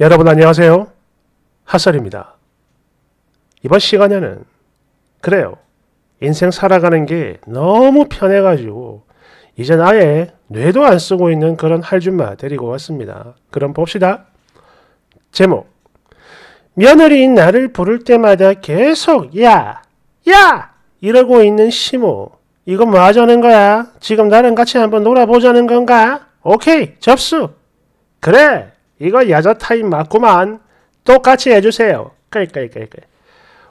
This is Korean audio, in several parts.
여러분 안녕하세요. 핫설입니다. 이번 시간에는 그래요. 인생 살아가는 게 너무 편해가지고 이젠 아예 뇌도 안 쓰고 있는 그런 할줌마 데리고 왔습니다. 그럼 봅시다. 제목 며느리인 나를 부를 때마다 계속 야! 야! 이러고 있는 시모 이거 뭐 하자는 거야? 지금 나랑 같이 한번 놀아보자는 건가? 오케이 접수! 그래! 이거 여자 타임 맞구만. 똑같이 해주세요. 끌끌끌끌.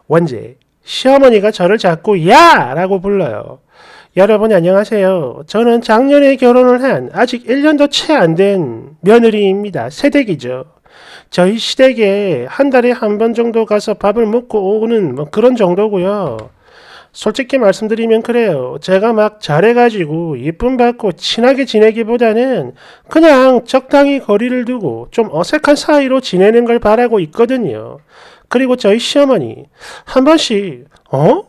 원지, 시어머니가 저를 자꾸 야! 라고 불러요. 여러분 안녕하세요. 저는 작년에 결혼을 한 아직 1년도 채 안 된 며느리입니다. 새댁이죠. 저희 시댁에 한 달에 한 번 정도 가서 밥을 먹고 오는 뭐 그런 정도고요. 솔직히 말씀드리면 그래요. 제가 막 잘해가지고 예쁨 받고 친하게 지내기보다는 그냥 적당히 거리를 두고 좀 어색한 사이로 지내는 걸 바라고 있거든요. 그리고 저희 시어머니 한 번씩 어?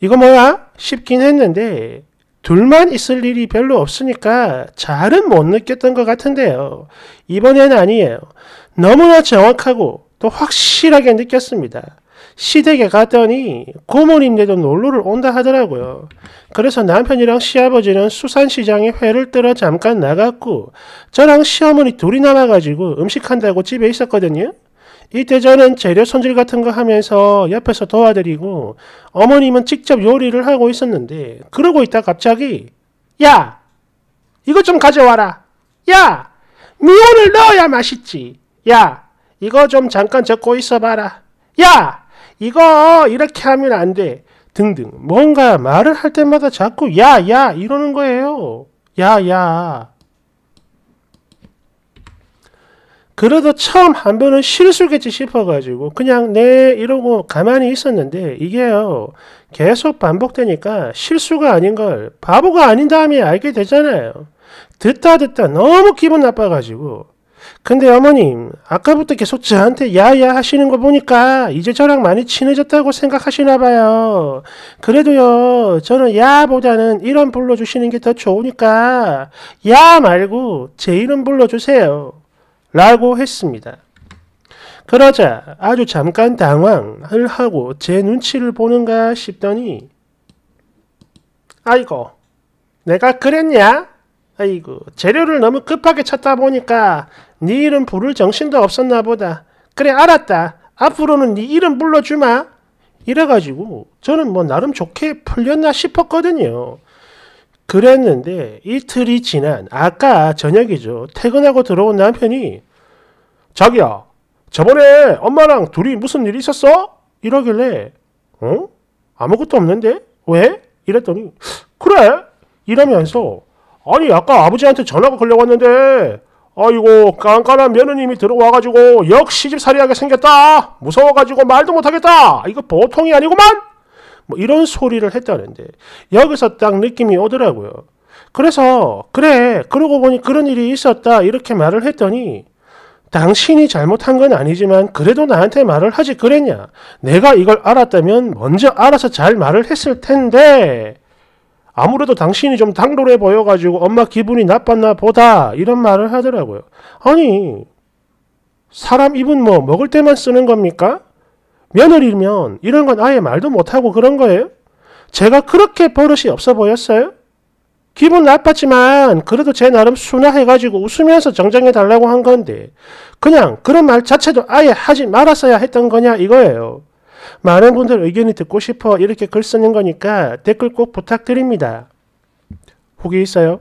이거 뭐야? 싶긴 했는데 둘만 있을 일이 별로 없으니까 잘은 못 느꼈던 것 같은데요. 이번엔 아니에요. 너무나 정확하고 또 확실하게 느꼈습니다. 시댁에 갔더니 고모님네도 놀러를 온다 하더라고요. 그래서 남편이랑 시아버지는 수산시장에 회를 뜨러 잠깐 나갔고 저랑 시어머니 둘이 남아가지고 음식한다고 집에 있었거든요. 이때 저는 재료 손질 같은 거 하면서 옆에서 도와드리고 어머님은 직접 요리를 하고 있었는데 그러고 있다 갑자기 야! 이거좀 가져와라! 야! 미온을 넣어야 맛있지! 야! 이거 좀 잠깐 적고 있어봐라! 야! 이거 이렇게 하면 안 돼. 등등. 뭔가 말을 할 때마다 자꾸 야, 야 이러는 거예요. 야, 야. 그래도 처음 한 번은 실수겠지 싶어가지고 그냥 네 이러고 가만히 있었는데 이게요 계속 반복되니까 실수가 아닌 걸 바보가 아닌 다음에 알게 되잖아요. 듣다 듣다 너무 기분 나빠가지고 근데 어머님, 아까부터 계속 저한테 야야 하시는 거 보니까 이제 저랑 많이 친해졌다고 생각하시나 봐요. 그래도요, 저는 야보다는 이름 불러주시는 게 더 좋으니까 야 말고 제 이름 불러주세요. 라고 했습니다. 그러자 아주 잠깐 당황을 하고 제 눈치를 보는가 싶더니 아이고, 내가 그랬냐? 아이고 재료를 너무 급하게 찾다 보니까 네 이름 부를 정신도 없었나 보다. 그래 알았다. 앞으로는 네 이름 불러주마. 이래가지고 저는 뭐 나름 좋게 풀렸나 싶었거든요. 그랬는데 이틀이 지난 아까 저녁이죠. 퇴근하고 들어온 남편이 자기야 저번에 엄마랑 둘이 무슨 일 있었어? 이러길래 어? 아무것도 없는데? 왜? 이랬더니 그래 이러면서 아니 아까 아버지한테 전화가 걸려왔는데 아이고 깐깐한 며느님이 들어와가지고 역시집살이하게 생겼다 무서워가지고 말도 못하겠다 이거 보통이 아니구만 뭐 이런 소리를 했다는데 여기서 딱 느낌이 오더라고요 그래서 그래 그러고 보니 그런 일이 있었다 이렇게 말을 했더니 당신이 잘못한 건 아니지만 그래도 나한테 말을 하지 그랬냐 내가 이걸 알았다면 먼저 알아서 잘 말을 했을 텐데 아무래도 당신이 좀 당돌해 보여가지고 엄마 기분이 나빴나 보다 이런 말을 하더라고요. 아니 사람 입은 뭐 먹을 때만 쓰는 겁니까? 며느리면 이런 건 아예 말도 못하고 그런 거예요? 제가 그렇게 버릇이 없어 보였어요? 기분 나빴지만 그래도 제 나름 순화해가지고 웃으면서 정정해달라고 한 건데 그냥 그런 말 자체도 아예 하지 말았어야 했던 거냐 이거예요. 많은 분들 의견이 듣고 싶어 이렇게 글 쓰는 거니까 댓글 꼭 부탁드립니다. 후기 있어요?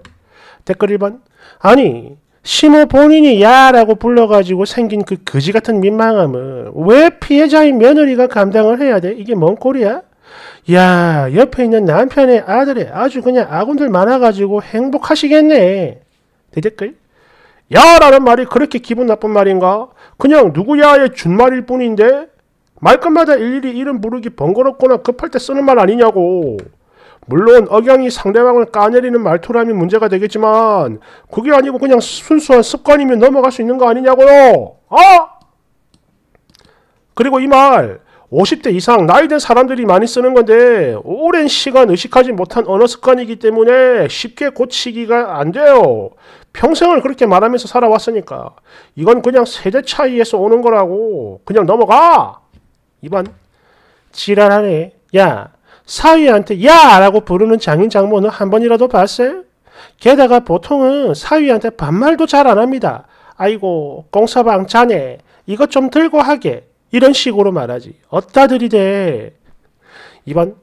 댓글 1번. 아니, 신호 본인이 야라고 불러가지고 생긴 그 거지 같은 민망함을 왜 피해자인 며느리가 감당을 해야 돼? 이게 뭔 꼴이야? 야, 옆에 있는 남편의 아들의 아주 그냥 아군들 많아가지고 행복하시겠네. 대댓글. 야라는 말이 그렇게 기분 나쁜 말인가? 그냥 누구야의 준말일 뿐인데 말끝마다 일일이 이름 부르기 번거롭거나 급할 때 쓰는 말 아니냐고. 물론 억양이 상대방을 까내리는 말투라면 문제가 되겠지만 그게 아니고 그냥 순수한 습관이면 넘어갈 수 있는 거 아니냐고요. 어? 그리고 이 말 50대 이상 나이든 사람들이 많이 쓰는 건데 오랜 시간 의식하지 못한 언어 습관이기 때문에 쉽게 고치기가 안 돼요. 평생을 그렇게 말하면서 살아왔으니까 이건 그냥 세대 차이에서 오는 거라고 그냥 넘어가. 2번 지랄하네. 야 사위한테 야라고 부르는 장인 장모는 한 번이라도 봤어요? 게다가 보통은 사위한테 반말도 잘 안 합니다. 아이고 공사방 자네 이것 좀 들고 하게 이런 식으로 말하지. 어따 들이대. 2번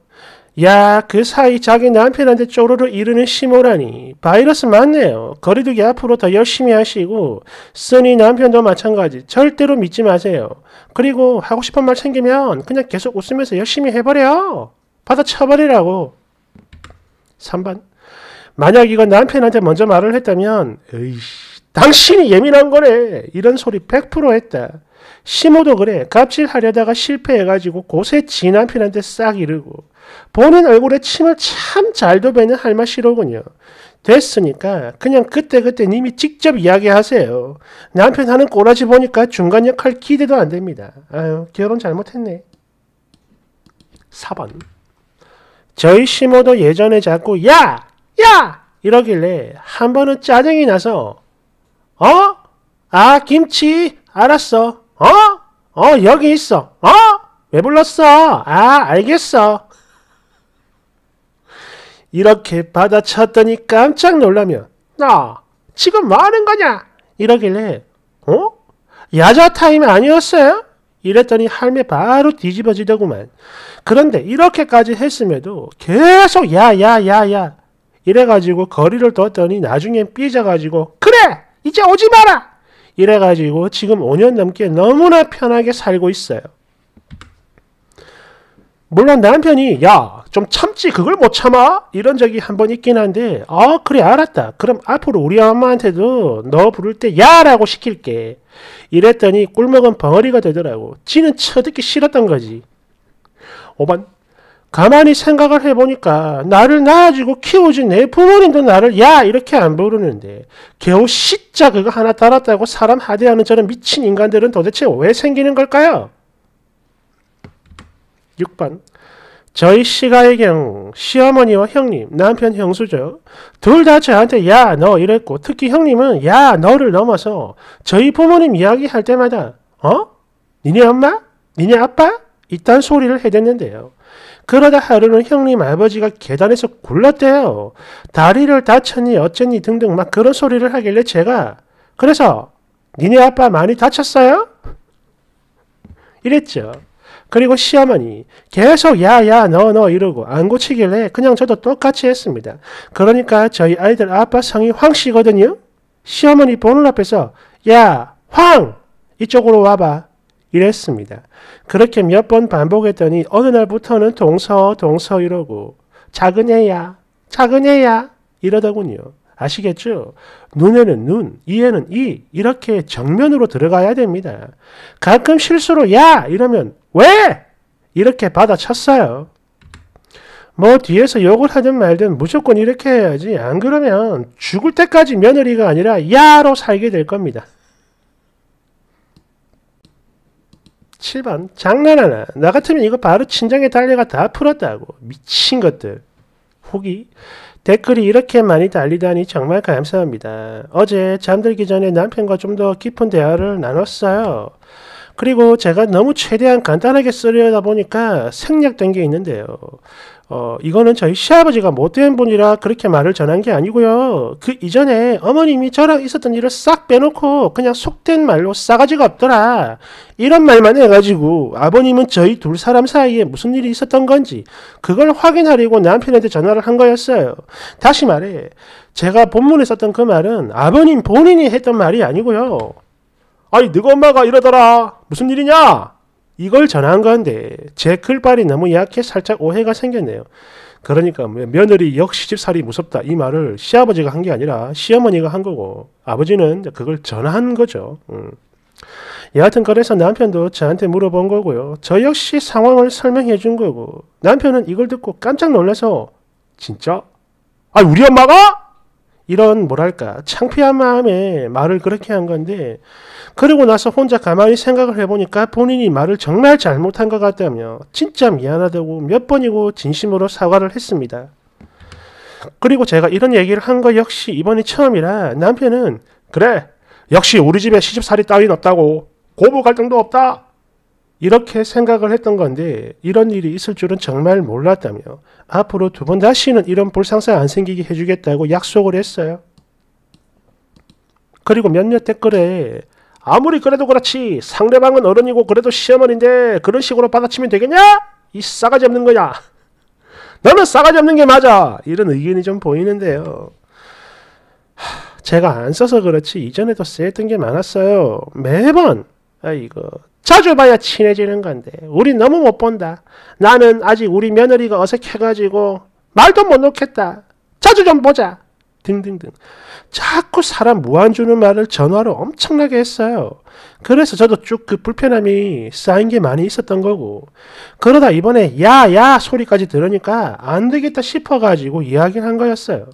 야, 그 사이 자기 남편한테 쪼르르 이르는 시모라니. 바이러스 맞네요. 거리두기 앞으로 더 열심히 하시고, 쓰니 남편도 마찬가지. 절대로 믿지 마세요. 그리고 하고 싶은 말챙기면 그냥 계속 웃으면서 열심히 해버려. 받아쳐버리라고. 3번. 만약 이거 남편한테 먼저 말을 했다면, 으이씨. 당신이 예민한 거래. 이런 소리 100% 했다. 시모도 그래. 갑질하려다가 실패해가지고 곳에 지 남편한테 싹 이르고 본인 얼굴에 침을 참잘 도배는 할마시로군요 됐으니까 그냥 그때그때 님이 직접 이야기하세요. 남편 하는 꼬라지 보니까 중간 역할 기대도 안 됩니다. 아유 결혼 잘못했네. 4번 저희 시모도 예전에 자꾸 야! 야! 이러길래 한 번은 짜증이 나서 어? 아, 김치. 알았어. 어? 어, 여기 있어. 어? 왜 불렀어? 아, 알겠어. 이렇게 받아쳤더니 깜짝 놀라며 나 지금 뭐 하는 거냐? 이러길래 어? 야자 타임 아니었어요? 이랬더니 할매 바로 뒤집어지더구만. 그런데 이렇게까지 했음에도 계속 야야야야 이래가지고 거리를 뒀더니 나중엔 삐져가지고 그래! 이제 오지 마라! 이래가지고 지금 5년 넘게 너무나 편하게 살고 있어요. 물론 남편이 야 좀 참지 그걸 못 참아 이런 적이 한 번 있긴 한데 아 그래 알았다 그럼 앞으로 우리 엄마한테도 너 부를 때 야라고 시킬게 이랬더니 꿀먹은 벙어리가 되더라고 지는 쳐듣기 싫었던 거지 5번 가만히 생각을 해보니까 나를 낳아주고 키워준 내 부모님도 나를 야 이렇게 안 부르는데 겨우 시자 그거 하나 달았다고 사람 하대하는 저런 미친 인간들은 도대체 왜 생기는 걸까요? 6번 저희 시가의 경우 시어머니와 형님, 남편 형수죠. 둘 다 저한테 야 너 이랬고 특히 형님은 야 너를 넘어서 저희 부모님 이야기할 때마다 어? 니네 엄마? 니네 아빠? 이딴 소리를 해댔는데요. 그러다 하루는 형님 아버지가 계단에서 굴렀대요. 다리를 다쳤니 어쨌니 등등 막 그런 소리를 하길래 제가 그래서 니네 아빠 많이 다쳤어요? 이랬죠. 그리고 시어머니 계속 야야 너 너 이러고 안 고치길래 그냥 저도 똑같이 했습니다. 그러니까 저희 아이들 아빠 성이 황씨거든요. 시어머니 보는 앞에서 야 황 이쪽으로 와봐 이랬습니다. 그렇게 몇 번 반복했더니 어느 날부터는 동서 동서 이러고 작은 애야 작은 애야 이러더군요. 아시겠죠? 눈에는 눈, 이에는 이 이렇게 정면으로 들어가야 됩니다. 가끔 실수로 야 이러면 왜 이렇게 받아쳤어요. 뭐 뒤에서 욕을 하든 말든 무조건 이렇게 해야지 안 그러면 죽을 때까지 며느리가 아니라 야로 살게 될 겁니다. 7번 장난하나 나 같으면 이거 바로 친정에 달려가 다 풀었다고 미친 것들 후기 댓글이 이렇게 많이 달리다니 정말 감사합니다. 어제 잠들기 전에 남편과 좀 더 깊은 대화를 나눴어요. 그리고 제가 너무 최대한 간단하게 쓰려다 보니까 생략된 게 있는데요. 어, 이거는 저희 시아버지가 못된 분이라 그렇게 말을 전한 게 아니고요. 그 이전에 어머님이 저랑 있었던 일을 싹 빼놓고 그냥 속된 말로 싸가지가 없더라. 이런 말만 해가지고 아버님은 저희 둘 사람 사이에 무슨 일이 있었던 건지 그걸 확인하려고 남편한테 전화를 한 거였어요. 다시 말해, 제가 본문에 썼던 그 말은 아버님 본인이 했던 말이 아니고요. 아니, 너가 엄마가 이러더라. 무슨 일이냐? 이걸 전한 건데 제 글발이 너무 약해 살짝 오해가 생겼네요. 그러니까 뭐 며느리 역시 집살이 무섭다 이 말을 시아버지가 한 게 아니라 시어머니가 한 거고 아버지는 그걸 전한 거죠. 음. 여하튼 그래서 남편도 저한테 물어본 거고요. 저 역시 상황을 설명해 준 거고 남편은 이걸 듣고 깜짝 놀라서 진짜? 아 우리 엄마가? 이런 뭐랄까 창피한 마음에 말을 그렇게 한 건데 그러고 나서 혼자 가만히 생각을 해보니까 본인이 말을 정말 잘못한 것 같다며 진짜 미안하다고 몇 번이고 진심으로 사과를 했습니다. 그리고 제가 이런 얘기를 한 거 역시 이번이 처음이라 남편은 그래 역시 우리 집에 시집살이 따윈 없다고 고부 갈등도 없다 이렇게 생각을 했던 건데 이런 일이 있을 줄은 정말 몰랐다며 앞으로 두 번 다시는 이런 불상사 안 생기게 해주겠다고 약속을 했어요. 그리고 몇몇 댓글에 아무리 그래도 그렇지 상대방은 어른이고 그래도 시어머니인데 그런 식으로 받아치면 되겠냐? 이 싸가지 없는 거야. 너는 싸가지 없는 게 맞아. 이런 의견이 좀 보이는데요. 제가 안 써서 그렇지 이전에도 쓰였던 게 많았어요. 매번 아이거 자주 봐야 친해지는 건데 우리 너무 못 본다. 나는 아직 우리 며느리가 어색해가지고 말도 못 놓겠다. 자주 좀 보자. 등등등. 자꾸 사람 무안주는 말을 전화로 엄청나게 했어요. 그래서 저도 쭉 그 불편함이 쌓인 게 많이 있었던 거고. 그러다 이번에 야야 소리까지 들으니까 안 되겠다 싶어가지고 이야기를 한 거였어요.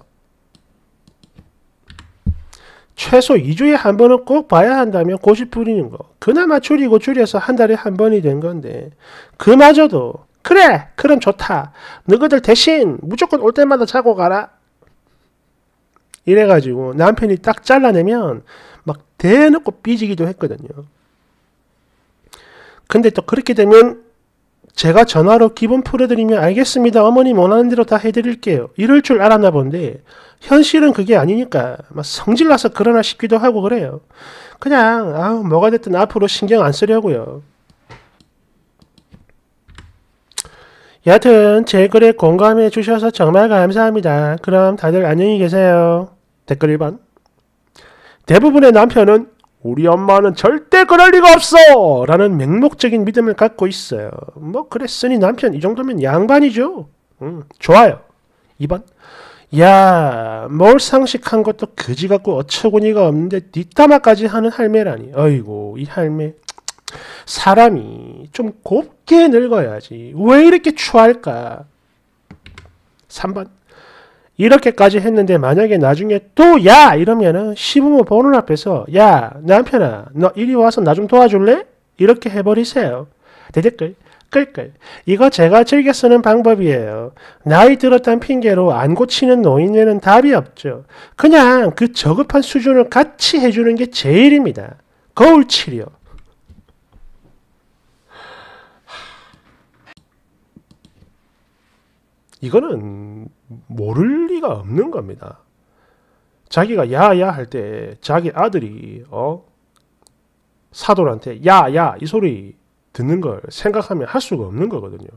최소 2주에 한 번은 꼭 봐야 한다면 고집 부리는 거. 그나마 줄이고 줄여서 한 달에 한 번이 된 건데 그마저도 그래 그럼 좋다. 너희들 대신 무조건 올 때마다 자고 가라. 이래가지고 남편이 딱 잘라내면 막 대놓고 삐지기도 했거든요. 근데 또 그렇게 되면 제가 전화로 기본 풀어드리면 알겠습니다. 어머님 원하는 대로 다 해드릴게요. 이럴 줄 알았나 본데 현실은 그게 아니니까 막 성질나서 그러나 싶기도 하고 그래요. 그냥 아우 뭐가 됐든 앞으로 신경 안 쓰려고요. 여하튼 제 글에 공감해 주셔서 정말 감사합니다. 그럼 다들 안녕히 계세요. 댓글 1번 대부분의 남편은 우리 엄마는 절대 그럴 리가 없어! 라는 맹목적인 믿음을 갖고 있어요. 뭐 그랬으니 남편 이 정도면 양반이죠. 음, 좋아요. 2번 야, 뭘 상식한 것도 그지 같고 어처구니가 없는데 뒷담화까지 하는 할매라니. 어이고, 이 할매. 사람이 좀 곱게 늙어야지. 왜 이렇게 추할까? 3번. 이렇게까지 했는데 만약에 나중에 또 야! 이러면은 시부모 보는 앞에서 야, 남편아, 너 이리 와서 나 좀 도와줄래? 이렇게 해버리세요. 대댓글. 끌끌. 이거 제가 즐겨 쓰는 방법이에요. 나이 들었단 핑계로 안 고치는 노인에는 답이 없죠. 그냥 그 저급한 수준을 같이 해주는 게 제일입니다. 거울 치료. 이거는 모를 리가 없는 겁니다. 자기가 야야 할 때 자기 아들이 어 사돈한테 야야 이 소리 듣는 걸 생각하면 할 수가 없는 거거든요.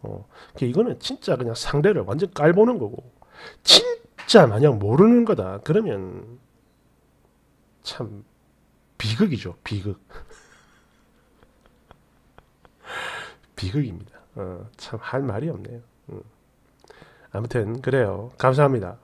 어, 그러니까 이거는 진짜 그냥 상대를 완전 깔보는 거고, 진짜 만약 모르는 거다. 그러면 참 비극이죠. 비극. 비극입니다. 어, 참 할 말이 없네요. 음. 아무튼 그래요. 감사합니다.